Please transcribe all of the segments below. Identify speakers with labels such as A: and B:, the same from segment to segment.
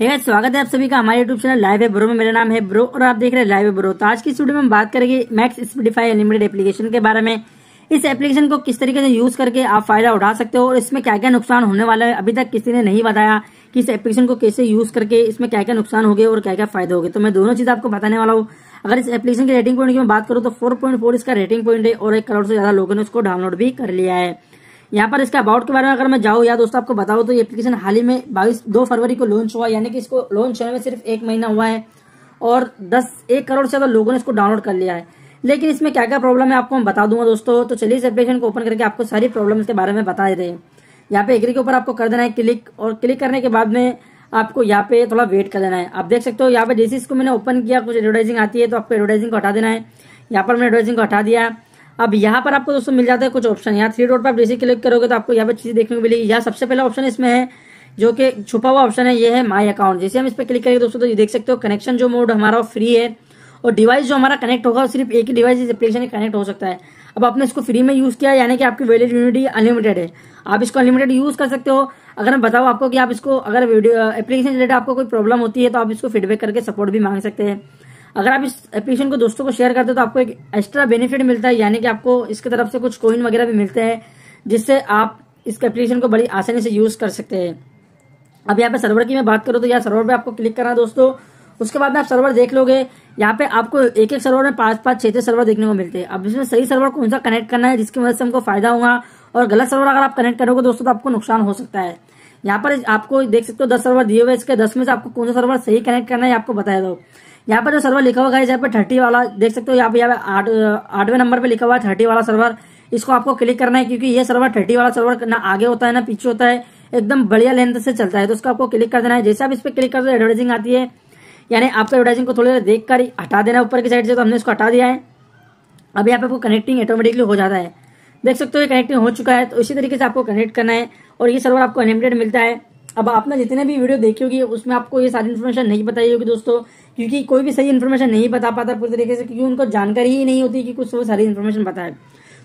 A: hey स्वागत है आप सभी का हमारे यूट्यूब चैनल लाइव है ब्रो में मेरा नाम है ब्रो और आप देख रहे हैं लाइव है ब्रो तो आज की स्टूडियो में हम बात करेंगे मैक्स स्पीडीफाई अनलिमिटेड एप्लीकेशन के बारे में इस एप्लीकेशन को किस तरीके से यूज करके आप फायदा उठा सकते हो और इसमें क्या क्या नुकसान होने वाला है अभी तक किसी ने नहीं बताया कि इस एप्लीकेशन को कैसे यूज करके इसमें क्या क्या नुकसान हो गए और क्या क्या फायदा हो गए तो मैं दोनों चीज आपको बताने वाला हूँ अगर इस एप्लीकेशन के रेटिंग पॉइंट की मैं बात करूँ तो फोर इसका रेटिंग पॉइंट है और एक करोड़ से ज्यादा लोगों ने उसको डाउनलोड भी कर लिया है यहाँ पर इसके अबाउट के बारे में अगर मैं जाऊँ या दोस्तों आपको बताऊँ तो ये एप्लीकेशन हाल ही में बाईस दो फरवरी को लॉन्च हुआ यानी कि इसको लॉन्च होने में सिर्फ एक महीना हुआ है और दस एक करोड़ से ज़्यादा लोगों ने इसको डाउनलोड कर लिया है लेकिन इसमें क्या क्या प्रॉब्लम है आपको मैं बता दूंगा दोस्तों तो चलिए इस एप्लीकेशन को ओपन करके आपको सारी प्रॉब्लम के बारे में बता देते हैं यहाँ पे एग्री के ऊपर आपको कर देना है क्लिक और क्लिक करने के बाद में आपको यहाँ पे थोड़ा वेट कर देना है आप देख सकते हो यहाँ पे जैसे इसको मैंने ओपन किया कुछ एडवर्टाइजिंग आती है तो आपको एडवर्टाइजिंग को हटा देना है यहाँ पर मैंने एडवर्टाइजिंग को हटा दिया अब यहाँ पर आपको दोस्तों मिल जाता है कुछ ऑप्शन यहाँ थ्री डॉट पर आप जैसे क्लिक करोगे तो आपको यहाँ पर चीज़ देखने को मिलेगी यहाँ सबसे पहला ऑप्शन इसमें है जो कि छुपा हुआ ऑप्शन है ये है माई अकाउंट जैसे हम इस पर क्लिक करेंगे दोस्तों तो ये देख सकते हो कनेक्शन जो मोड हमारा फ्री है और डिवाइस जो हमारा कनेक्ट होगा सिर्फ एक ही डिवाइस इस एप्लीकेशन में कनेक्ट हो सकता है अब आपने इसको फ्री में यूज़ किया यानी कि आपकी वैलिड यूनिटी अनलिमिटेड है आप इसको अनलिमिटेड यूज़ कर सकते हो अगर मैं बताऊँ आपको कि आप इसको अगर एप्लीकेशन रिलेटेड आपको कोई प्रॉब्लम होती है तो आप इसको फीडबैक करके सपोर्ट भी मांग सकते हैं अगर आप इस एप्लीकेशन को दोस्तों को शेयर करते हो तो आपको एक एक्स्ट्रा बेनिफिट मिलता है यानी कि आपको इसकी तरफ से कुछ कोइन वगैरह भी मिलते हैं जिससे आप इस एप्लीकेशन को बड़ी आसानी से यूज़ कर सकते हैं अब यहाँ पे सर्वर की मैं बात करूँ तो यहाँ सर्वर पे आपको क्लिक करना है दोस्तों उसके बाद में आप सर्वर देख लोगे यहाँ पे आपको एक एक सर्वर में पांच पांच छह छह सर्वर देखने को मिलते हैं अब इसमें सही सर्वर कौन सा कनेक्ट करना है जिसकी मदद से हमको फायदा होगा और गलत सर्वर अगर आप कनेक्ट करोगे दोस्तों तो आपको नुकसान हो सकता है यहाँ पर आपको देख सकते हो दस सर्वर दिए हुए इसके दस में से आपको कौन सा सर्वर सही कनेक्ट करना है आपको बताया दो यहाँ पर जो सर्वर लिखा हुआ है यहाँ पर थर्टी वाला देख सकते हो यहाँ पे यहाँ पे आठवें नंबर पे लिखा हुआ है थर्टी वाला सर्वर इसको आपको क्लिक करना है क्योंकि ये सर्वर थर्टी वाला सर्वर ना आगे होता है ना पीछे होता है एकदम बढ़िया लेंथ से चलता है तो उसको आपको क्लिक कर देना है जैसे आप इस पर क्लिक करते हो एडवर्टाइजिंग आती है यानी आपको एडवर्टाइजिंग को थोड़ी देर देख कर हटा देना है ऊपर की साइड से तो हमने इसको हटा दिया है अब यहाँ पे आपको कनेक्टिंग ऑटोमेटिकली हो जाता है देख सकते हो ये कनेक्टिंग हो चुका है तो इसी तरीके से आपको कनेक्ट करना है और ये सर्वर आपको अनलिमिटेड मिलता है अब आपने जितने भी वीडियो देखी होगी उसमें आपको ये सारी इन्फॉर्मेशन नहीं बताई होगी दोस्तों क्योंकि कोई भी सही इन्फॉर्मेशन नहीं बता पाता पूरी तरीके से क्योंकि उनको जानकारी ही नहीं होती कि कुछ वो सारी इन्फॉर्मेशन बताए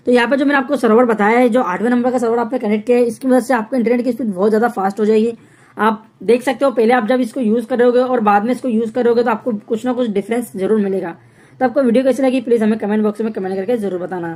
A: तो यहाँ पर जो मैंने आपको सर्वर बताया है जो आठवें नंबर का सर्वर आपने कनेक्ट किया है इसकी वजह से आपको इंटरनेट की स्पीड बहुत ज़्यादा फास्ट हो जाएगी आप देख सकते हो पहले आप जब इसको यूज़ करोगे और बाद में इसको यूज़ करोगे तो आपको कुछ ना कुछ डिफरेंस जरूर मिलेगा तो आपको वीडियो कैसी लगी प्लीज़ हमें कमेंट बॉक्स में कमेंट करके जरूर बताना